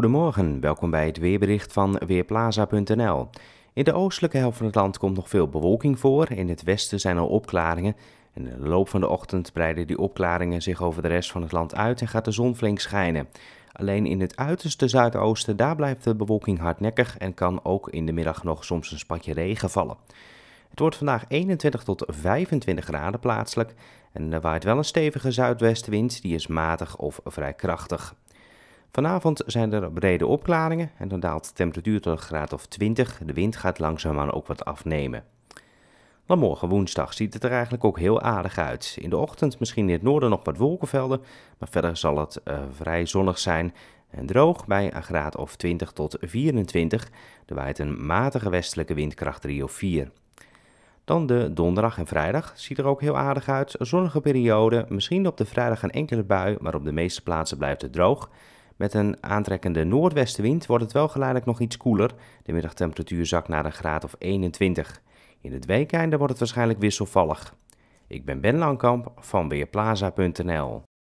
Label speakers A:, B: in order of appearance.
A: Goedemorgen, welkom bij het weerbericht van Weerplaza.nl. In de oostelijke helft van het land komt nog veel bewolking voor. In het westen zijn al opklaringen. In de loop van de ochtend breiden die opklaringen zich over de rest van het land uit en gaat de zon flink schijnen. Alleen in het uiterste zuidoosten, daar blijft de bewolking hardnekkig en kan ook in de middag nog soms een spatje regen vallen. Het wordt vandaag 21 tot 25 graden plaatselijk en er waait wel een stevige zuidwestenwind, die is matig of vrij krachtig. Vanavond zijn er brede opklaringen en dan daalt de temperatuur tot een graad of 20. De wind gaat langzaamaan ook wat afnemen. Dan morgen woensdag ziet het er eigenlijk ook heel aardig uit. In de ochtend misschien in het noorden nog wat wolkenvelden, maar verder zal het eh, vrij zonnig zijn en droog bij een graad of 20 tot 24. Er waait een matige westelijke windkracht 3 of 4. Dan de donderdag en vrijdag ziet er ook heel aardig uit. Zonnige periode, misschien op de vrijdag een enkele bui, maar op de meeste plaatsen blijft het droog. Met een aantrekkende noordwestenwind wordt het wel geleidelijk nog iets koeler. De middagtemperatuur zakt naar een graad of 21. In het weekende wordt het waarschijnlijk wisselvallig. Ik ben Ben Langkamp van Weerplaza.nl